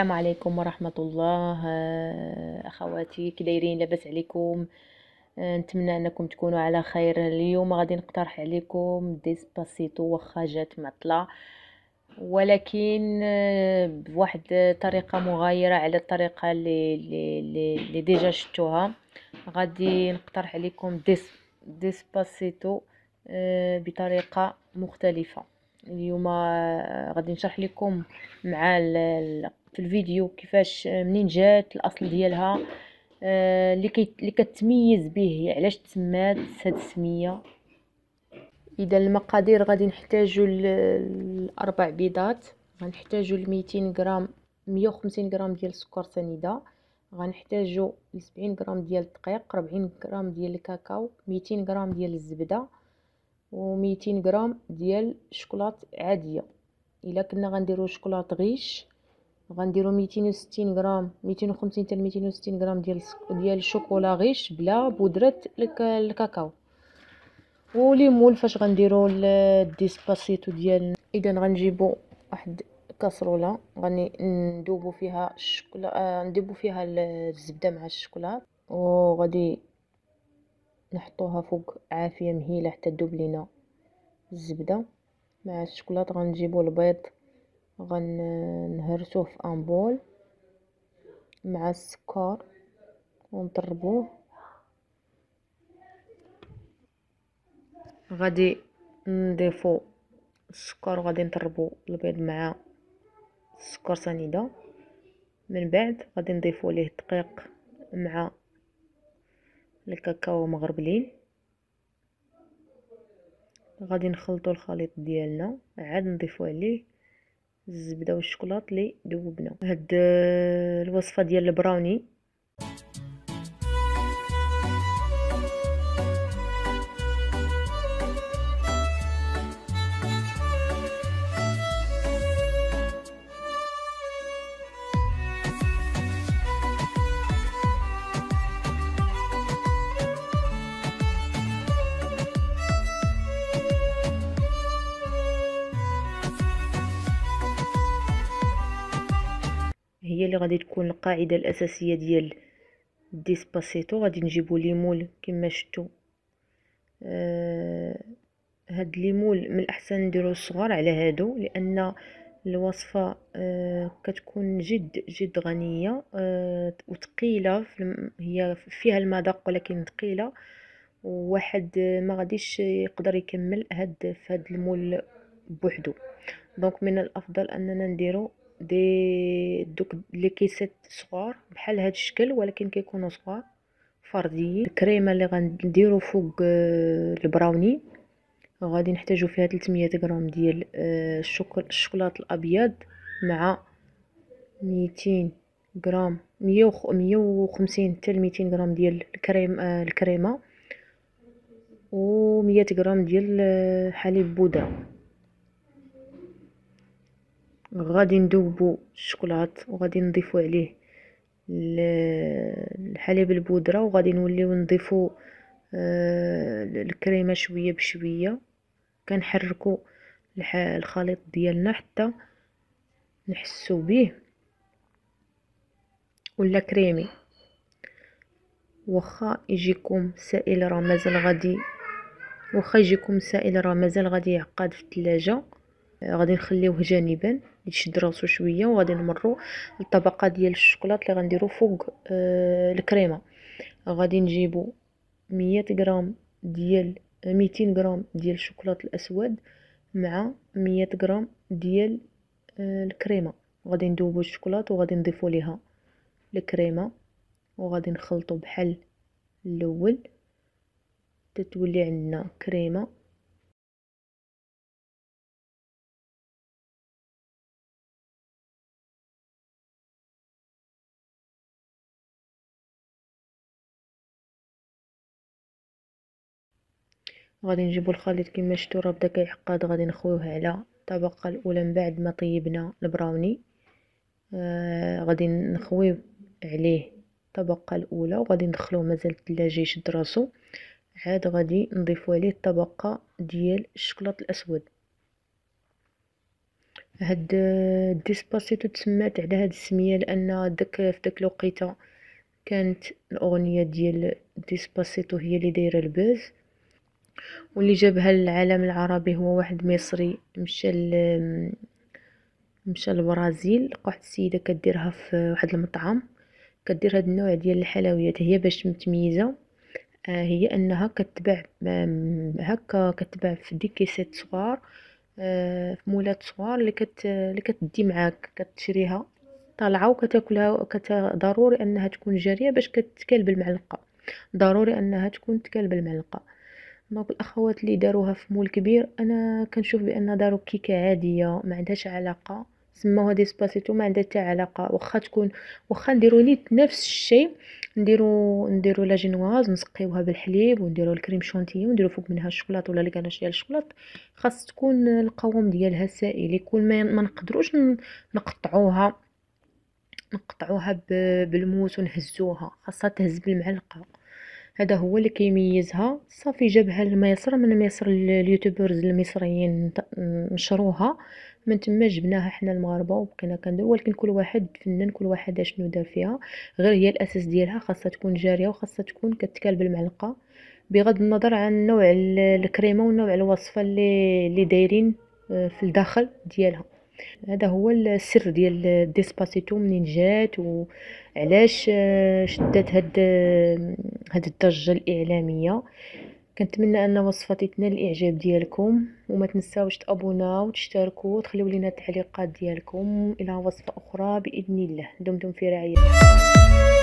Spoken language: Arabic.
السلام عليكم ورحمة الله أخواتي كديرين لبس لاباس عليكم نتمنى أنكم تكونوا على خير اليوم غادي نقترح عليكم ديسباسيتو واخا جات معطلة ولكن بواحد طريقة مغايرة على الطريقة اللي, اللي, اللي ديجا شتوها غادي نقترح عليكم ديس ديسباسيتو بطريقة مختلفة اليوم آه، غادي نشرح لكم مع في الفيديو كيفاش آه، منين جات الاصل ديالها آه، اللي اللي كتميز به علاش تسمات هاد السميه اذا المقادير غادي نحتاجو الاربع بيضات غنحتاجو 200 غرام مية وخمسين غرام ديال السكر سنيده غنحتاجو 70 غرام ديال الدقيق ربعين غرام ديال الكاكاو ميتين غرام ديال الزبده ميتين غرام ديال شوكولات عاديه الا كنا غنديرو شوكولات غيش غنديرو ميتين ستين غرام ميتين خمسين حتى ميتين ستين غرام ديال ديال الشوكولا غيش بلا بودره الكاكاو وليمون فاش غنديرو الديسباسيتو ديال اذا غنجيبو واحد كاسروله غني ندوبو فيها الشوكولا آه، ندوبو فيها الزبده مع أو وغادي نحطوها فوق عافيه مهيله حتى تدوب لينا الزبده مع الشكلاط غنجيبو البيض غنهرسوه في ان بول مع السكر ونطربوه غادي نضيفو السكر وغادي نطربو البيض مع السكر سنيده من بعد غادي نضيفو ليه الدقيق مع الكاكاو مغربلين غادي نخلطو الخليط ديالنا عاد نضيفو عليه الزبده والشوكولاط اللي ذوبنا هاد الوصفه ديال البراوني هي اللي غادي تكون القاعده الاساسيه ديال ديسباسيتو غادي نجيبو ليمول كما شفتوا آه هاد ليمول من الاحسن نديرو الصغار على هادو لان الوصفه آه كتكون جد جد غنيه آه وثقيله هي فيها المذاق ولكن ثقيله وواحد آه، ما غاديش يقدر يكمل هاد فهاد المول بوحدو دونك من الافضل اننا نديرو دي دوك لي كيسات صغار بحال هاد الشكل ولكن كيكونوا صغار فرديين الكريمه اللي غنديرو فوق آه، البراوني غادي نحتاجو فيها 300 غرام ديال آه، الشوكولاط الابيض مع 200 غرام 150 حتى 200 غرام ديال الكريم آه، الكريمه و 100 غرام ديال حليب بودره غادي ندوبو الشكلاط وغادي نضيفو عليه الحليب البودره وغادي نوليو نضيفو آه، الكريمه شويه بشويه كنحركو الخليط ديالنا حتى نحسو به ولا كريمي واخا يجيكم سائل راه مازال غادي واخا يجيكم سائل راه مازال غادي يعقد في الثلاجه آه، غادي نخليوه جانبا يشد راسو شويه وغادي نمرو للطبقه ديال الشوكولاط اللي غنديرو فوق آه، الكريمه غادي نجيبو 100 غرام ديال 200 غرام ديال الشوكولاط الاسود مع 100 غرام ديال آه، الكريمه غادي ندوبو الشوكولاط وغادي نضيفو ليها الكريمه وغادي نخلطو بحال الاول تتولي عندنا كريمه غادي نجيبو الخليط كما شتو راه بدا كيحقد غادي نخويوه على الطبقه الاولى من بعد ما طيبنا البراوني آه غادي نخويو عليه الطبقه الاولى وغادي ندخلوه مازال الثلاجه يشد راسو عاد غادي نضيفو عليه الطبقه ديال الشكلاط الاسود هاد ديسباسيتو تسمات على هاد السميه لان داك في داك الوقيته كانت الاغنيه ديال ديسباسيتو هي اللي دايره البوز واللي جابها للعالم العربي هو واحد مصري مشى مشى البرازيل لقى واحد السيده كديرها في واحد المطعم كدير هاد النوع ديال الحلويات هي باش متميزه آه هي انها كتباع هكا كتباع في دي كيسات صغار آه في مولات صغار اللي كت اللي كتدي معاك كتشريها طالعه وكتاكلها كت ضروري انها تكون جاريه باش كتكال بالمعلقه ضروري انها تكون تكال بالمعلقه دونك الاخوات اللي داروها في مول كبير انا كنشوف بان داروا كيكه عاديه ما عندهاش علاقه سموها دي سباسيتو ما عندها حتى علاقه واخا تكون واخا نديرو نيت نفس الشيء نديرو نديرو لا جينواز نسقيوها بالحليب ونديرو الكريم شونتيي ونديرو فوق منها الشوكولاط ولا الكاناش ديال الشوكولاط خاص تكون القوام ديالها سائل يكون ما, ما نقدروش نقطعوها نقطعوها بالموس ونهزوها خاصها تهز بالمعلقه هذا هو اللي كيميزها صافي جابها لمصر من مصر اليوتيوبرز المصريين نشروها من تما جبناها حنا المغاربه وبقينا كندير ولكن كل واحد فنان كل واحد اشنو دار فيها غير هي الاساس ديالها خاصها تكون جاريه وخاصها تكون كتكال بالمعلقه بغض النظر عن نوع الكريمه ونوع الوصفه اللي اللي دايرين آه، في الداخل ديالها هذا هو السر ديال ديسباسيتو منين جات وعلاش آه، شدات هاد آه، هاد الضجه الاعلاميه كنتمنى ان وصفتي تنال الاعجاب ديالكم وما تنساوش تابوناو وتشتركوا وتخليو لينا التعليقات ديالكم الى وصفه اخرى باذن الله دمتم في رعايه